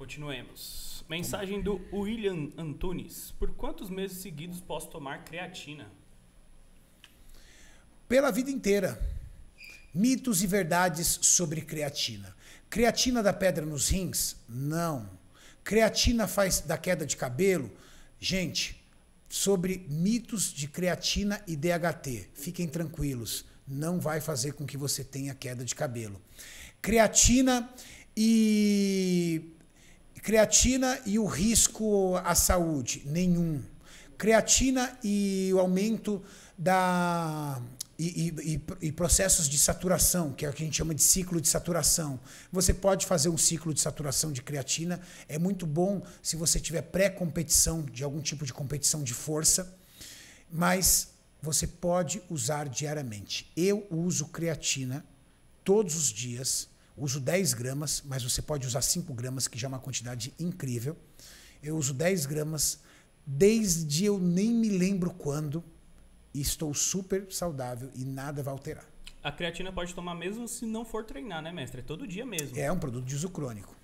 Continuemos. Mensagem do William Antunes. Por quantos meses seguidos posso tomar creatina? Pela vida inteira. Mitos e verdades sobre creatina. Creatina da pedra nos rins? Não. Creatina faz da queda de cabelo? Gente, sobre mitos de creatina e DHT. Fiquem tranquilos, não vai fazer com que você tenha queda de cabelo. Creatina e Creatina e o risco à saúde? Nenhum. Creatina e o aumento da. E, e, e, processos de saturação, que é o que a gente chama de ciclo de saturação. Você pode fazer um ciclo de saturação de creatina, é muito bom se você tiver pré-competição, de algum tipo de competição de força, mas você pode usar diariamente. Eu uso creatina todos os dias Uso 10 gramas, mas você pode usar 5 gramas, que já é uma quantidade incrível. Eu uso 10 gramas desde eu nem me lembro quando e estou super saudável e nada vai alterar. A creatina pode tomar mesmo se não for treinar, né, mestre? É todo dia mesmo. É um produto de uso crônico.